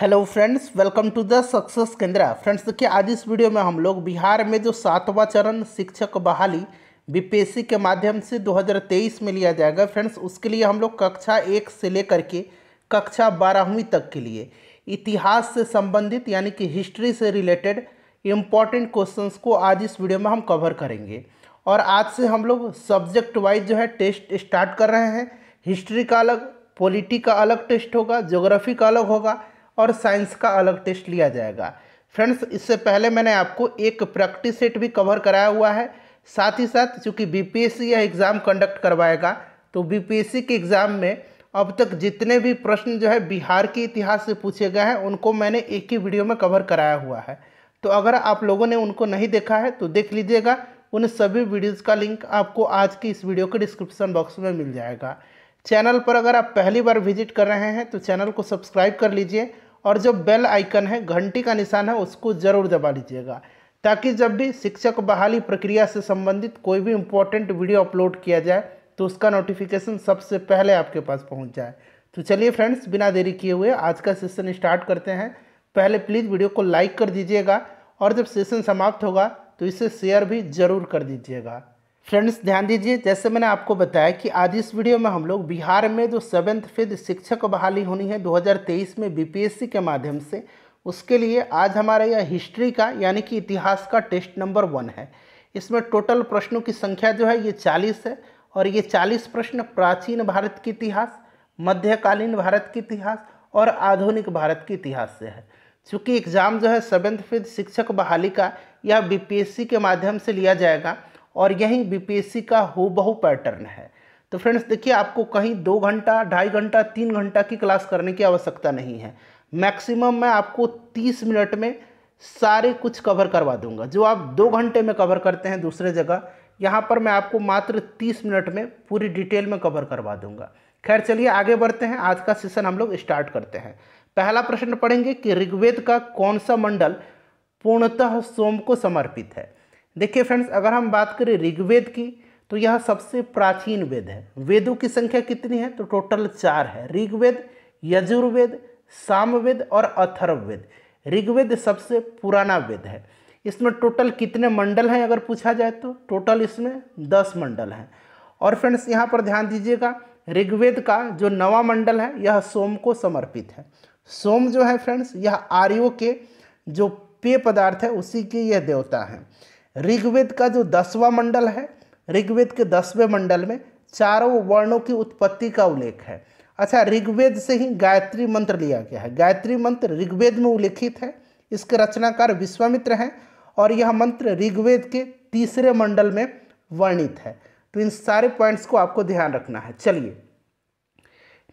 hello friends welcome to the success Kendra friends देखिए आज इस वीडियो में हम लोग बिहार में जो सातवां चरण शिक्षक बहाली बीपीएससी के माध्यम से 2023 में लिया जाएगा फ्रेंड्स उसके लिए हम लोग कक्षा एक से लेकर के कक्षा बारहवीं तक के लिए इतिहास से संबंधित यानी कि हिस्ट्री से रिलेटेड इम्पॉर्टेंट क्वेश्चन को आज इस वीडियो में हम कवर करेंगे और आज से हम लोग सब्जेक्ट वाइज जो है टेस्ट स्टार्ट कर रहे हैं हिस्ट्री का अलग पॉलिटी का अलग टेस्ट होगा ज्योग्राफी का अलग होगा और साइंस का अलग टेस्ट लिया जाएगा फ्रेंड्स इससे पहले मैंने आपको एक प्रैक्टिस सेट भी कवर कराया हुआ है साथ ही साथ चूँकि बीपीएससी यह एग्ज़ाम कंडक्ट करवाएगा तो बीपीएससी के एग्ज़ाम में अब तक जितने भी प्रश्न जो है बिहार के इतिहास से पूछे गए हैं उनको मैंने एक ही वीडियो में कवर कराया हुआ है तो अगर आप लोगों ने उनको नहीं देखा है तो देख लीजिएगा उन सभी वीडियोज़ का लिंक आपको आज की इस वीडियो के डिस्क्रिप्सन बॉक्स में मिल जाएगा चैनल पर अगर आप पहली बार विजिट कर रहे हैं तो चैनल को सब्सक्राइब कर लीजिए और जो बेल आइकन है घंटी का निशान है उसको ज़रूर दबा लीजिएगा ताकि जब भी शिक्षक बहाली प्रक्रिया से संबंधित कोई भी इम्पोर्टेंट वीडियो अपलोड किया जाए तो उसका नोटिफिकेशन सबसे पहले आपके पास पहुंच जाए तो चलिए फ्रेंड्स बिना देरी किए हुए आज का सेशन स्टार्ट करते हैं पहले प्लीज़ वीडियो को लाइक कर दीजिएगा और जब सेशन समाप्त होगा तो इसे शेयर भी ज़रूर कर दीजिएगा फ्रेंड्स ध्यान दीजिए जैसे मैंने आपको बताया कि आज इस वीडियो में हम लोग बिहार में जो सेवन्थ फिफ्थ शिक्षक बहाली होनी है 2023 में बीपीएससी के माध्यम से उसके लिए आज हमारा यह हिस्ट्री का यानी कि इतिहास का टेस्ट नंबर वन है इसमें टोटल प्रश्नों की संख्या जो है ये चालीस है और ये चालीस प्रश्न प्राचीन भारत के इतिहास मध्यकालीन भारत के इतिहास और आधुनिक भारत के इतिहास से है चूँकि एग्ज़ाम जो है सेवन्थ फिफ्थ शिक्षक बहाली का यह बी के माध्यम से लिया जाएगा और यही बीपीएससी का बहु पैटर्न है तो फ्रेंड्स देखिए आपको कहीं दो घंटा ढाई घंटा तीन घंटा की क्लास करने की आवश्यकता नहीं है मैक्सिमम मैं आपको तीस मिनट में सारे कुछ कवर करवा दूंगा जो आप दो घंटे में कवर करते हैं दूसरे जगह यहाँ पर मैं आपको मात्र तीस मिनट में पूरी डिटेल में कवर करवा दूंगा खैर चलिए आगे बढ़ते हैं आज का सेशन हम लोग स्टार्ट करते हैं पहला प्रश्न पढ़ेंगे कि ऋग्वेद का कौन सा मंडल पूर्णतः सोम को समर्पित है देखिए फ्रेंड्स अगर हम बात करें ऋग्वेद की तो यह सबसे प्राचीन वेद है वेदों की संख्या कितनी है तो टोटल चार है ऋग्वेद यजुर्वेद सामवेद और अथर्ववेद ऋग्वेद सबसे पुराना वेद है इसमें टोटल कितने मंडल हैं अगर पूछा जाए तो टोटल इसमें दस मंडल हैं और फ्रेंड्स यहाँ पर ध्यान दीजिएगा ऋग्वेद का जो नवा मंडल है यह सोम को समर्पित है सोम जो है फ्रेंड्स यह आर्यों के जो पेय पदार्थ है उसी के यह देवता है ऋग्वेद का जो दसवां मंडल है ऋग्वेद के दसवें मंडल में चारों वर्णों की उत्पत्ति का उल्लेख है अच्छा ऋग्वेद से ही गायत्री मंत्र लिया गया है गायत्री मंत्र ऋग्वेद में उल्लेखित है इसके रचनाकार विश्वामित्र हैं और यह मंत्र ऋग्वेद के तीसरे मंडल में वर्णित है तो इन सारे पॉइंट्स को आपको ध्यान रखना है चलिए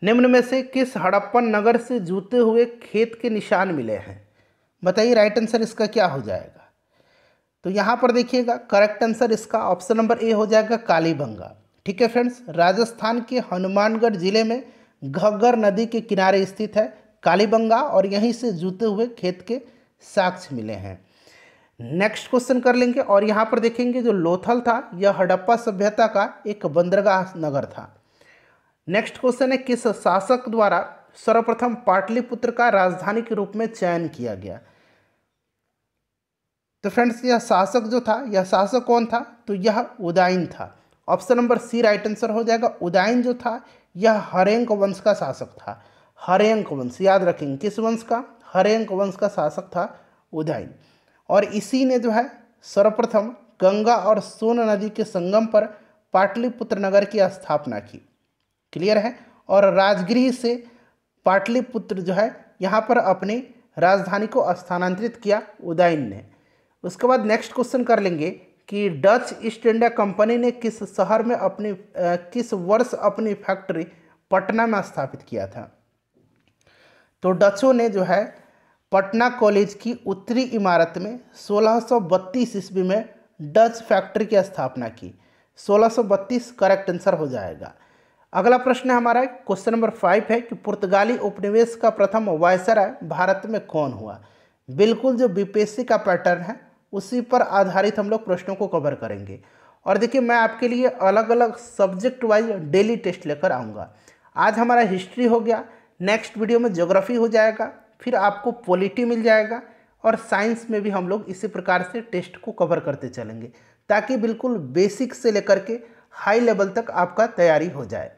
निम्न में से किस हड़प्पन नगर से जूते हुए खेत के निशान मिले हैं बताइए राइट आंसर इसका क्या हो जाएगा तो यहाँ पर देखिएगा करेक्ट आंसर इसका ऑप्शन नंबर ए हो जाएगा कालीबंगा ठीक है फ्रेंड्स राजस्थान के हनुमानगढ़ जिले में घग्गर नदी के किनारे स्थित है कालीबंगा और यहीं से जूते हुए खेत के साक्ष्य मिले हैं नेक्स्ट क्वेश्चन कर लेंगे और यहाँ पर देखेंगे जो लोथल था यह हड़प्पा सभ्यता का एक बंदरगाह नगर था नेक्स्ट क्वेश्चन है किस शासक द्वारा सर्वप्रथम पाटलिपुत्र का राजधानी के रूप में चयन किया गया तो फ्रेंड्स यह शासक जो था यह शासक कौन था तो यह उदयन था option number C right answer हो जाएगा उदयन जो था यह हरेंक वंश का शासक था हरेंक वंश याद रखेंगे किस वंश का हरेंक वंश का शासक था उदयन और इसी ने जो है सर्वप्रथम गंगा और सोन नदी के संगम पर पाटलिपुत्र नगर की स्थापना की क्लियर है और राजगृह से पाटलिपुत्र जो है यहाँ पर अपनी राजधानी को स्थानांतरित किया उदयन ने उसके बाद नेक्स्ट क्वेश्चन कर लेंगे कि डच ईस्ट इंडिया कंपनी ने किस शहर में अपनी आ, किस वर्ष अपनी फैक्ट्री पटना में स्थापित किया था तो डचों ने जो है पटना कॉलेज की उत्तरी इमारत में 1632 ईस्वी में डच फैक्ट्री की स्थापना की 1632 करेक्ट आंसर हो जाएगा अगला प्रश्न है हमारा क्वेश्चन नंबर फाइव है कि पुर्तगाली उपनिवेश का प्रथम वायसराय भारत में कौन हुआ बिल्कुल जो बीपीएससी का पैटर्न है उसी पर आधारित हम लोग प्रश्नों को कवर करेंगे और देखिए मैं आपके लिए अलग अलग सब्जेक्ट वाइज डेली टेस्ट लेकर आऊँगा आज हमारा हिस्ट्री हो गया नेक्स्ट वीडियो में ज्योग्राफी हो जाएगा फिर आपको पॉलिटी मिल जाएगा और साइंस में भी हम लोग इसी प्रकार से टेस्ट को कवर करते चलेंगे ताकि बिल्कुल बेसिक से लेकर के हाई लेवल तक आपका तैयारी हो जाए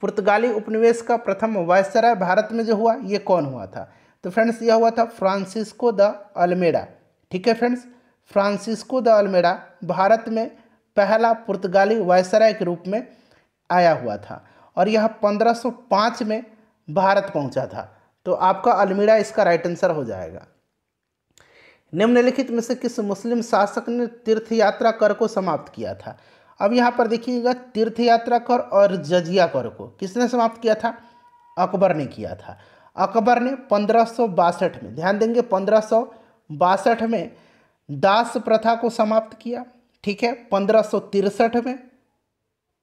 पुर्तगाली उपनिवेश का प्रथम वायसराय भारत में जो हुआ ये कौन हुआ था तो फ्रेंड्स यह हुआ था फ्रांसिस्को द अल्मेडा ठीक है friends Francisco de Almeida Bharat में पहला पुर्तगाली वायसराय के रूप में आया हुआ था और यह 1505 में भारत पहुंचा था तो आपका अल्मेडा इसका राइट आंसर हो जाएगा निम्नलिखित में से किस मुस्लिम शासक ने तीर्थ यात्रा कर को समाप्त किया था अब यहाँ पर देखिएगा तीर्थ यात्रा कर और जजिया कर को किसने समाप्त किया था अकबर ने किया था अकबर ने पंद्रह में ध्यान देंगे पंद्रह में दास प्रथा को समाप्त किया ठीक है पंद्रह में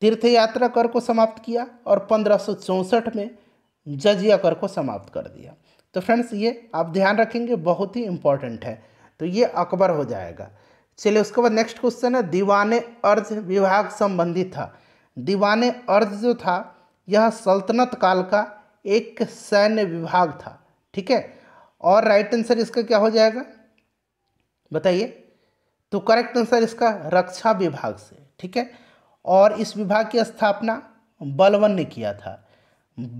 तीर्थ यात्रा कर को समाप्त किया और पंद्रह में जजिया कर को समाप्त कर दिया तो फ्रेंड्स ये आप ध्यान रखेंगे बहुत ही इंपॉर्टेंट है तो ये अकबर हो जाएगा चलिए उसके बाद नेक्स्ट क्वेश्चन है दीवाने अर्ज विभाग संबंधी था दीवाने अर्ज जो था यह सल्तनत काल का एक सैन्य विभाग था ठीक है और राइट आंसर इसका क्या हो जाएगा बताइए तो करेक्ट आंसर इसका रक्षा विभाग से ठीक है और इस विभाग की स्थापना बलवन ने किया था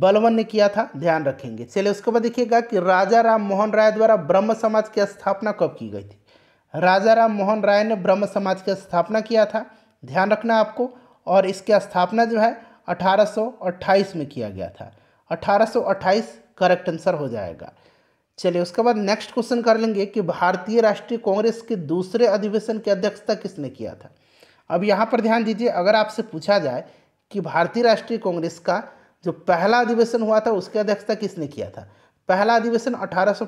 बलवन ने किया था ध्यान रखेंगे चलिए उसके बाद देखिएगा कि राजा राम मोहन राय द्वारा ब्रह्म समाज की स्थापना कब की गई थी राजा राम मोहन राय ने ब्रह्म समाज की स्थापना किया था ध्यान रखना आपको और इसकी स्थापना जो है अठारह में किया गया था अठारह करेक्ट आंसर हो जाएगा चलिए उसके बाद नेक्स्ट क्वेश्चन कर लेंगे कि भारतीय राष्ट्रीय कांग्रेस के दूसरे अधिवेशन की अध्यक्षता किसने किया था अब यहाँ पर ध्यान दीजिए अगर आपसे पूछा जाए कि भारतीय राष्ट्रीय कांग्रेस का जो पहला अधिवेशन हुआ था उसकी अध्यक्षता किसने किया था पहला अधिवेशन अठारह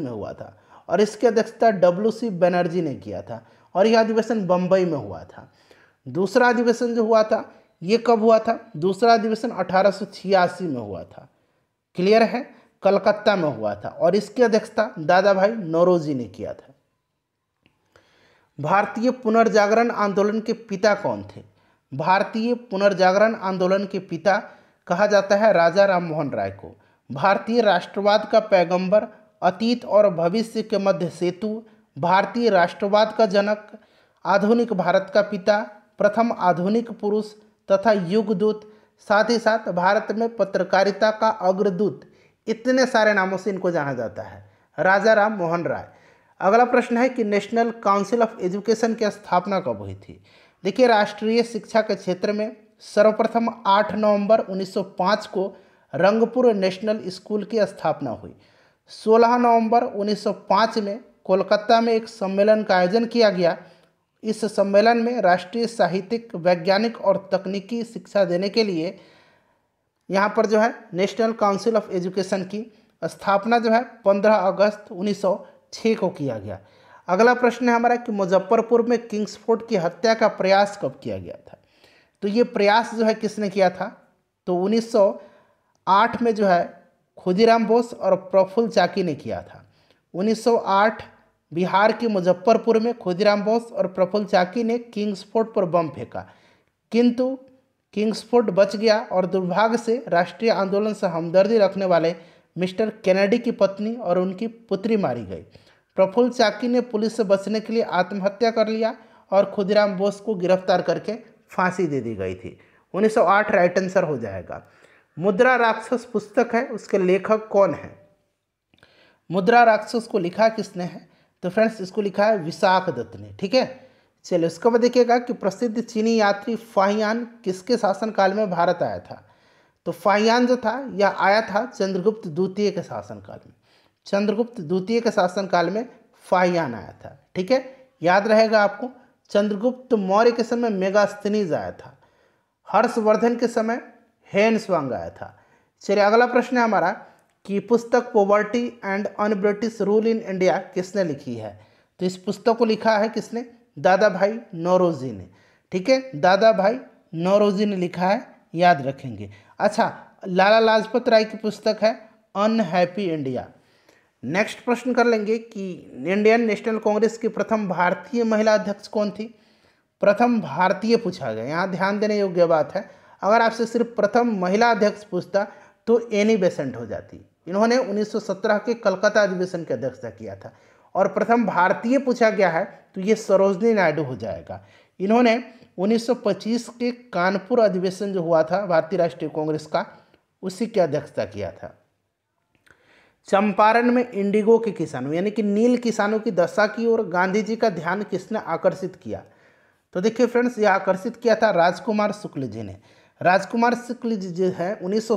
में हुआ था और इसकी अध्यक्षता डब्ल्यू सी बनर्जी ने किया था और यह अधिवेशन बम्बई में हुआ था दूसरा अधिवेशन जो हुआ था ये कब हुआ था दूसरा अधिवेशन अठारह में हुआ था क्लियर है कलकत्ता में हुआ था और इसकी अध्यक्षता दादा भाई नौरोजी ने किया था भारतीय पुनर्जागरण आंदोलन के पिता कौन थे भारतीय पुनर्जागरण आंदोलन के पिता कहा जाता है राजा राम मोहन राय को भारतीय राष्ट्रवाद का पैगंबर अतीत और भविष्य के मध्य सेतु भारतीय राष्ट्रवाद का जनक आधुनिक भारत का पिता प्रथम आधुनिक पुरुष तथा युगदूत साथ ही साथ भारत में पत्रकारिता का अग्रदूत इतने सारे नामों से इनको जाना जाता है राजा राम मोहन राय अगला प्रश्न है कि नेशनल काउंसिल ऑफ एजुकेशन की स्थापना कब हुई थी देखिए राष्ट्रीय शिक्षा के क्षेत्र में सर्वप्रथम 8 नवंबर 1905 को रंगपुर नेशनल स्कूल की स्थापना हुई 16 नवंबर 1905 में कोलकाता में एक सम्मेलन का आयोजन किया गया इस सम्मेलन में राष्ट्रीय साहित्यिक वैज्ञानिक और तकनीकी शिक्षा देने के लिए यहाँ पर जो है नेशनल काउंसिल ऑफ एजुकेशन की स्थापना जो है 15 अगस्त 1906 को किया गया अगला प्रश्न है हमारा कि मुजफ्फरपुर में किंग्सफोर्ड की हत्या का प्रयास कब किया गया था तो ये प्रयास जो है किसने किया था तो 1908 में जो है खुदीराम बोस और प्रफुल्ल चाकी ने किया था 1908 बिहार के मुजफ्फरपुर में खुदीराम बोस और प्रफुल्ल चाकी ने फोर्ट पर बम फेंका किंतु किंग्सफोर्ड बच गया और दुर्भाग्य से राष्ट्रीय आंदोलन से हमदर्दी रखने वाले मिस्टर कैनेडी की पत्नी और उनकी पुत्री मारी गई प्रफुल्ल चाकी ने पुलिस से बचने के लिए आत्महत्या कर लिया और खुदीराम बोस को गिरफ्तार करके फांसी दे दी गई थी 1908 राइट आंसर हो जाएगा मुद्रा राक्षस पुस्तक है उसके लेखक कौन है मुद्रा राक्षस को लिखा किसने है तो फ्रेंड्स इसको लिखा है विशाख दत्त ने ठीक है चलिए उसके बाद देखिएगा कि प्रसिद्ध चीनी यात्री फाहियान किसके शासनकाल में भारत आया था तो फाहियान जो था यह आया था चंद्रगुप्त द्वितीय के शासनकाल में चंद्रगुप्त द्वितीय के शासनकाल में फाहियान आया था ठीक है याद रहेगा आपको चंद्रगुप्त मौर्य के समय मेगास्तनीज आया था हर्षवर्धन के समय हेनस्वांग आया था चलिए अगला प्रश्न है हमारा कि पुस्तक poverty and un British rule in India किसने लिखी है तो इस पुस्तक को लिखा है किसने दादा भाई नौरोजी ने ठीक है दादा भाई नौरोजी ने लिखा है याद रखेंगे अच्छा लाला लाजपत राय की पुस्तक है अनहैप्पी इंडिया नेक्स्ट प्रश्न कर लेंगे कि इंडियन नेशनल कांग्रेस की प्रथम भारतीय महिला अध्यक्ष कौन थी प्रथम भारतीय पूछा गया यहाँ ध्यान देने योग्य बात है अगर आपसे सिर्फ प्रथम महिला अध्यक्ष पूछता तो एनी बेसेंट हो जाती इन्होंने 1917 के कलकत्ता अधिवेशन की अध्यक्षता किया था और प्रथम भारतीय पूछा गया है तो ये सरोजनी नायडू हो जाएगा इन्होंने 1925 के कानपुर अधिवेशन जो हुआ था भारतीय राष्ट्रीय कांग्रेस का उसी की अध्यक्षता किया था चंपारण में इंडिगो के किसानों यानी कि नील किसानों की दशा की ओर गांधी जी का ध्यान किसने आकर्षित किया तो देखिए फ्रेंड्स यह आकर्षित किया था राजकुमार शुक्ल जी ने राजकुमार शुक्ल जी जो है उन्नीस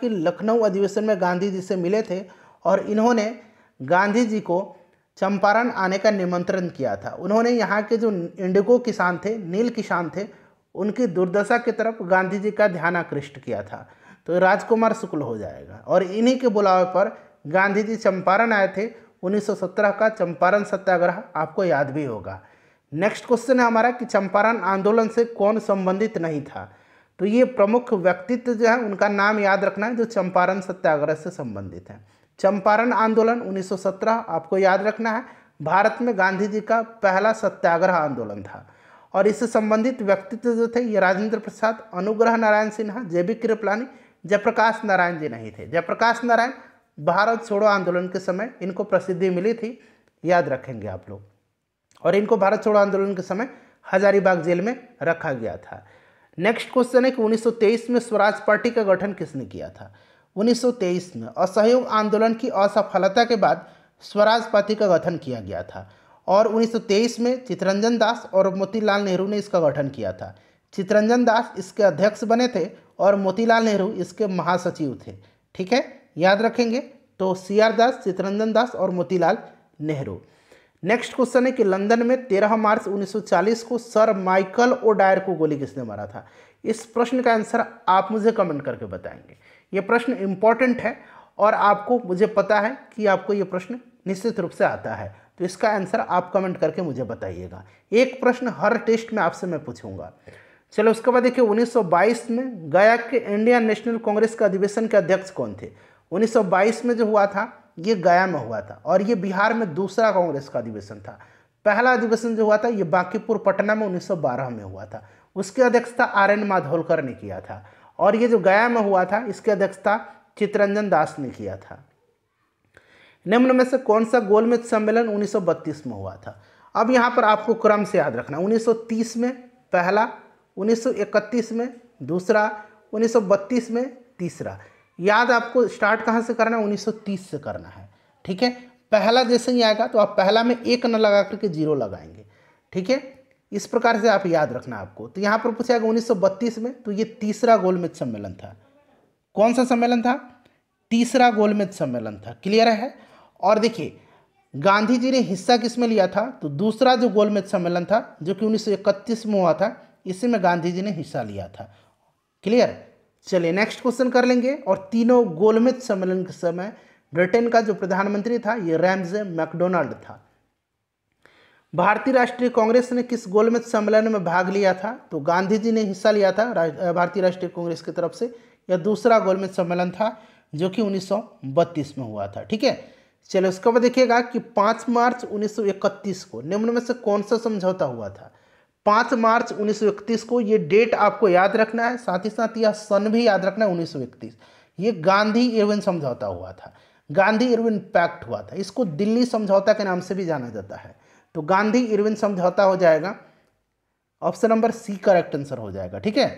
के लखनऊ अधिवेशन में गांधी जी से मिले थे और इन्होंने गांधी जी को चंपारण आने का निमंत्रण किया था उन्होंने यहाँ के जो इंडिगो किसान थे नील किसान थे उनकी दुर्दशा की तरफ गांधी जी का ध्यान आकृष्ट किया था तो राजकुमार शुक्ल हो जाएगा और इन्हीं के बुलावे पर गांधी जी चंपारण आए थे 1917 का चंपारण सत्याग्रह आपको याद भी होगा नेक्स्ट क्वेश्चन है हमारा कि चंपारण आंदोलन से कौन संबंधित नहीं था तो ये प्रमुख व्यक्तित्व जो है उनका नाम याद रखना है जो चंपारण सत्याग्रह से संबंधित है चंपारण आंदोलन 1917 आपको याद रखना है भारत में गांधी जी का पहला सत्याग्रह आंदोलन था और इससे संबंधित व्यक्तित्व जो थे ये राजेंद्र प्रसाद अनुग्रह नारायण सिन्हा जे बी कृपलानी जयप्रकाश नारायण जी नहीं थे जयप्रकाश नारायण भारत छोड़ो आंदोलन के समय इनको प्रसिद्धि मिली थी याद रखेंगे आप लोग और इनको भारत छोड़ो आंदोलन के समय हजारीबाग जेल में रखा गया था नेक्स्ट क्वेश्चन है कि 1923 में स्वराज पार्टी का गठन किसने किया था 1923 में असहयोग आंदोलन की असफलता के बाद स्वराज पार्टी का गठन किया गया था और 1923 में चितरंजन दास और मोतीलाल नेहरू ने इसका गठन किया था चितरंजन दास इसके अध्यक्ष बने थे और मोतीलाल नेहरू इसके महासचिव थे ठीक है याद रखेंगे तो सी आर दास चितरंजन दास और मोतीलाल नेहरू नेक्स्ट क्वेश्चन है कि लंदन में 13 मार्च 1940 को सर माइकल ओ डायर को गोली किसने मारा था इस प्रश्न का आंसर आप मुझे कमेंट करके बताएंगे ये प्रश्न इम्पॉर्टेंट है और आपको मुझे पता है कि आपको ये प्रश्न निश्चित रूप से आता है तो इसका आंसर आप कमेंट करके मुझे बताइएगा एक प्रश्न हर टेस्ट में आपसे मैं पूछूंगा चलो उसके बाद देखिए 1922 में गया के इंडियन नेशनल कांग्रेस के अधिवेशन के अध्यक्ष कौन थे 1922 में जो हुआ था ये गया में हुआ था और ये बिहार में दूसरा कांग्रेस का अधिवेशन था पहला अधिवेशन जो हुआ था ये बांकीपुर पटना में 1912 में हुआ था उसकी अध्यक्षता आर एन माधोलकर ने किया था और ये जो गया में हुआ था इसकी अध्यक्षता चित्ररंजन दास ने किया था निम्न में से कौन सा गोलमेज सम्मेलन 1932 में हुआ था अब यहाँ पर आपको क्रम से याद रखना 1930 में पहला 1931 में दूसरा 1932 में तीसरा याद आपको स्टार्ट कहाँ से करना है 1930 से करना है ठीक है पहला जैसे ही आएगा तो आप पहला में एक न लगा करके जीरो लगाएंगे ठीक है इस प्रकार से आप याद रखना आपको तो यहाँ पर पूछा गया उन्नीस में तो ये तीसरा गोलमेज सम्मेलन था कौन सा सम्मेलन था तीसरा गोलमेज सम्मेलन था क्लियर है और देखिए गांधी जी ने हिस्सा किस में लिया था तो दूसरा जो गोलमेज सम्मेलन था जो कि 1931 में हुआ था इसी में गांधी जी ने हिस्सा लिया था क्लियर चलिए नेक्स्ट क्वेश्चन कर लेंगे और तीनों गोलमेज सम्मेलन के समय ब्रिटेन का जो प्रधानमंत्री था ये रैमजे मैकडोनाल्ड था भारतीय राष्ट्रीय कांग्रेस ने किस गोलमेज सम्मेलन में भाग लिया था तो गांधी जी ने हिस्सा लिया था भारतीय राष्ट्रीय कांग्रेस की तरफ से यह दूसरा गोलमेज सम्मेलन था जो कि 1932 में हुआ था ठीक है चलो उसके बाद देखिएगा कि 5 मार्च 1931 को निम्न में से कौन सा समझौता हुआ था 5 मार्च 1931 को ये डेट आपको याद रखना है साथ ही साथ यह सन भी याद रखना है उन्नीस ये गांधी इरविन समझौता हुआ था गांधी इरविन पैक्ट हुआ था इसको दिल्ली समझौता के नाम से भी जाना जाता है तो गांधी इरविन समझौता हो जाएगा option number C correct answer हो जाएगा ठीक है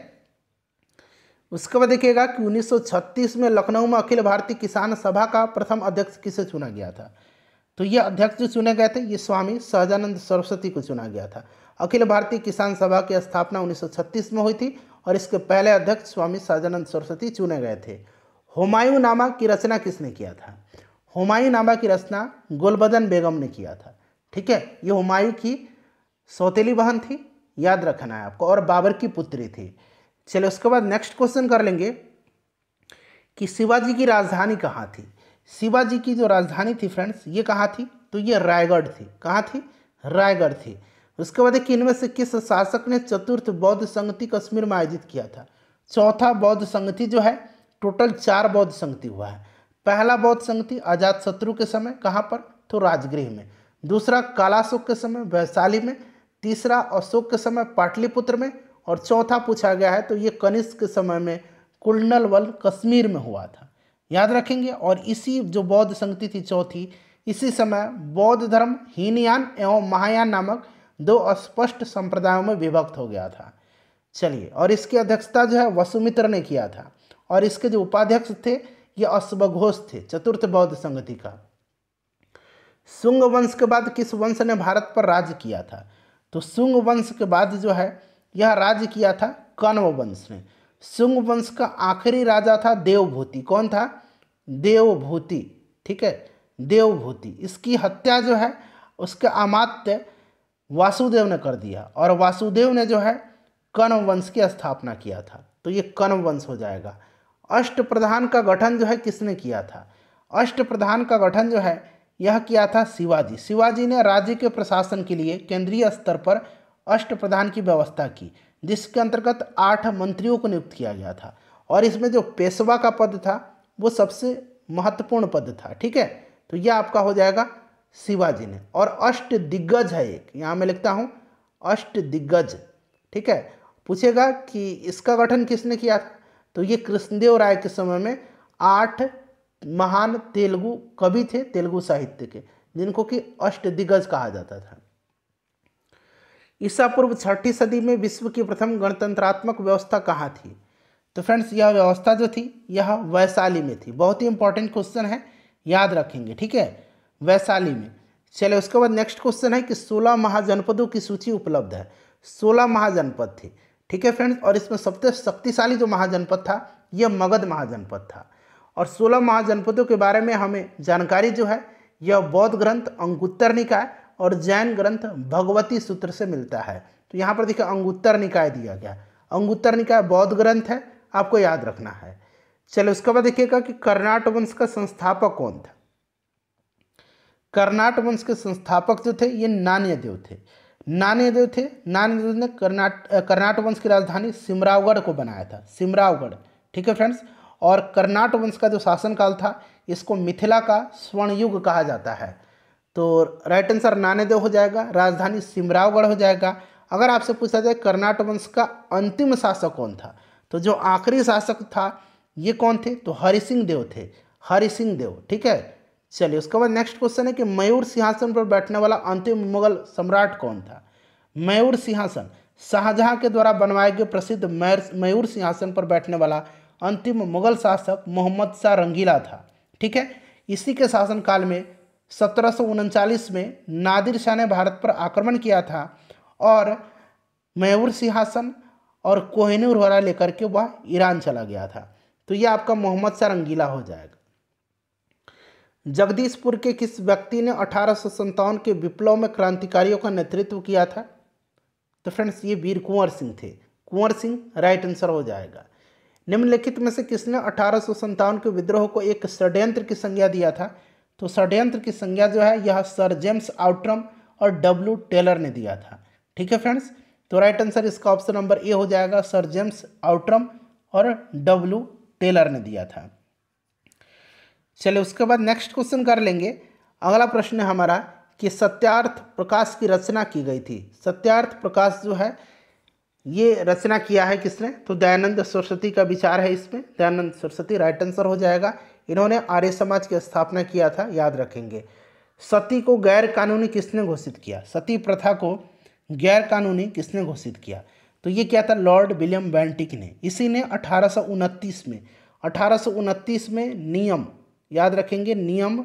उसके बाद देखिएगा कि 1936 में लखनऊ में अखिल भारतीय किसान सभा का प्रथम अध्यक्ष किसे चुना गया था तो ये अध्यक्ष जो चुने गए थे ये स्वामी सहजानंद सरस्वती को चुना गया था अखिल भारतीय किसान सभा की स्थापना 1936 में हुई थी और इसके पहले अध्यक्ष स्वामी सहजानंद सरस्वती चुने गए थे हुमायूं नामा की रचना किसने किया था हुमायूं नामा की रचना गुलबदन बेगम ने किया था ठीक है ये हुमायूं की सौतेली बहन थी याद रखना है आपको और बाबर की पुत्री थी चलो उसके बाद नेक्स्ट क्वेश्चन कर लेंगे कि शिवाजी की राजधानी कहाँ थी शिवाजी की जो राजधानी थी फ्रेंड्स ये कहाँ थी तो ये रायगढ़ थी कहाँ थी रायगढ़ थी उसके बाद एक इनमें से किस शासक ने चतुर्थ बौद्ध संगति कश्मीर में आयोजित किया था चौथा बौद्ध संगति जो है टोटल चार बौद्ध संगति हुआ है पहला बौद्ध संगति आजाद शत्रु के समय कहाँ पर तो राजगृह में दूसरा कालाशोक के समय वैशाली में तीसरा अशोक के समय पाटलिपुत्र में और चौथा पूछा गया है तो ये कनिष्क के समय में कुंडलवल कश्मीर में हुआ था याद रखेंगे और इसी जो बौद्ध संगति थी चौथी इसी समय बौद्ध धर्म हीनयान एवं महायान नामक दो अस्पष्ट संप्रदायों में विभक्त हो गया था चलिए और इसकी अध्यक्षता जो है वसुमित्र ने किया था और इसके जो उपाध्यक्ष थे ये अश्वघोष थे चतुर्थ बौद्ध संगति का शुंग वंश के बाद किस वंश ने भारत पर राज किया था तो शुंग वंश के बाद जो है यह राज्य किया था कण्व वंश ने शुंग वंश का आखिरी राजा था देवभूति कौन था देवभूति ठीक है देवभूति इसकी हत्या जो है उसके अमात्य वासुदेव ने कर दिया और वासुदेव ने जो है कण्व वंश की स्थापना किया था तो ये कण्व वंश हो जाएगा अष्ट प्रधान का गठन जो है किसने किया था अष्ट प्रधान का गठन जो है यह किया था शिवाजी शिवाजी ने राज्य के प्रशासन के लिए केंद्रीय स्तर पर अष्ट प्रधान की व्यवस्था की जिसके अंतर्गत आठ मंत्रियों को नियुक्त किया गया था और इसमें जो पेशवा का पद था वो सबसे महत्वपूर्ण पद था ठीक है तो यह आपका हो जाएगा शिवाजी ने और अष्ट दिग्गज है एक यहाँ मैं लिखता हूँ अष्ट दिग्गज ठीक है पूछेगा कि इसका गठन किसने किया था तो ये कृष्णदेव राय के समय में आठ महान तेलुगु कवि थे तेलुगु साहित्य के जिनको कि अष्ट दिग्गज कहा जाता था ईसा पूर्व छठी सदी में विश्व की प्रथम गणतंत्रात्मक व्यवस्था कहाँ थी तो फ्रेंड्स यह व्यवस्था जो थी यह वैशाली में थी बहुत ही इंपॉर्टेंट क्वेश्चन है याद रखेंगे ठीक है वैशाली में चलिए उसके बाद नेक्स्ट क्वेश्चन है कि सोलह महाजनपदों की सूची उपलब्ध है सोलह महाजनपद थे ठीक है फ्रेंड्स और इसमें सबसे शक्तिशाली जो महाजनपद था यह मगध महाजनपद था और सोलह महाजनपदों के बारे में हमें जानकारी जो है यह बौद्ध ग्रंथ अंगुत्तर निकाय और जैन ग्रंथ भगवती सूत्र से मिलता है तो यहाँ पर देखिए अंगुत्तर निकाय दिया गया अंगुत्तर निकाय बौद्ध ग्रंथ है आपको याद रखना है चलो उसके बाद देखिएगा कि कर्नाट वंश का संस्थापक कौन था कर्नाट वंश के संस्थापक जो थे ये नान्यदेव थे नान्यदेव थे नान्यदेव ने कर्नाट कर्नाट वंश की राजधानी सिमरावगढ़ को बनाया था सिमरावगढ़ ठीक है फ्रेंड्स और कर्नाट वंश का जो शासनकाल था इसको मिथिला का स्वर्णयुग कहा जाता है तो राइट आंसर नानेदेव हो जाएगा राजधानी सिमरावगढ़ हो जाएगा अगर आपसे पूछा जाए कर्नाट वंश का अंतिम शासक कौन था तो जो आखिरी शासक था ये कौन थे तो हरि सिंह देव थे हरि सिंह देव ठीक है चलिए उसके बाद नेक्स्ट क्वेश्चन है कि मयूर सिंहासन पर बैठने वाला अंतिम मुगल सम्राट कौन था मयूर सिंहासन शाहजहाँ के द्वारा बनवाए गए प्रसिद्ध मयूर सिंहासन पर बैठने वाला अंतिम मुगल शासक मोहम्मद शाह रंगीला था ठीक है इसी के शासनकाल में सत्रह में नादिर शाह ने भारत पर आक्रमण किया था और मयूर सिंहासन और कोहनूर वरा लेकर के वह ईरान चला गया था तो यह आपका मोहम्मद शाह रंगीला हो जाएगा जगदीशपुर के किस व्यक्ति ने अठारह के विप्लव में क्रांतिकारियों का नेतृत्व किया था तो फ्रेंड्स ये वीर कुंवर सिंह थे कुंवर सिंह राइट आंसर हो जाएगा निम्नलिखित में से किसने अठारह के विद्रोह को एक षड्यंत्र की संज्ञा दिया था तो षड्यंत्र की संज्ञा जो है यह सर जेम्स आउट्रम और डब्ल्यू टेलर ने दिया था ठीक है फ्रेंड्स तो राइट आंसर इसका ऑप्शन नंबर ए हो जाएगा सर जेम्स आउट्रम और डब्ल्यू टेलर ने दिया था चलिए उसके बाद नेक्स्ट क्वेश्चन कर लेंगे अगला प्रश्न है हमारा कि सत्यार्थ प्रकाश की रचना की गई थी सत्यार्थ प्रकाश जो है ये रचना किया है किसने तो दयानंद सरस्वती का विचार है इसमें दयानंद सरस्वती राइट आंसर हो जाएगा इन्होंने आर्य समाज की स्थापना किया था याद रखेंगे सती को गैर कानूनी किसने घोषित किया सती प्रथा को गैर कानूनी किसने घोषित किया तो ये क्या था लॉर्ड विलियम बैंटिक ने इसी ने अठारह में अठारह में नियम याद रखेंगे नियम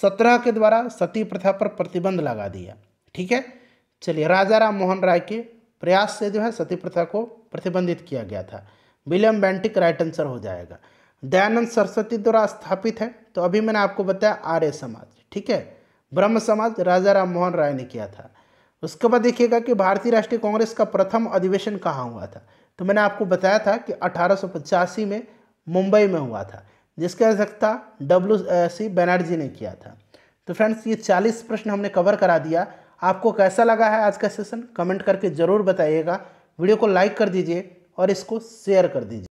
सत्रह के द्वारा सती प्रथा पर प्रतिबंध लगा दिया ठीक है चलिए राजा राम मोहन राय के प्रयास से जो है सती प्रथा को प्रतिबंधित किया गया था विलियम बैंटिक राइट आंसर हो जाएगा दयानंद सरस्वती द्वारा स्थापित है तो अभी मैंने आपको बताया आर्य समाज ठीक है ब्रह्म समाज राजा राम मोहन राय ने किया था उसके बाद देखिएगा कि भारतीय राष्ट्रीय कांग्रेस का प्रथम अधिवेशन कहाँ हुआ था तो मैंने आपको बताया था कि अठारह में मुंबई में हुआ था जिसका अध्यक्षता डब्ल्यू सी बनर्जी ने किया था तो फ्रेंड्स ये 40 प्रश्न हमने कवर करा दिया आपको कैसा लगा है आज का सेशन कमेंट करके ज़रूर बताइएगा वीडियो को लाइक कर दीजिए और इसको शेयर कर दीजिए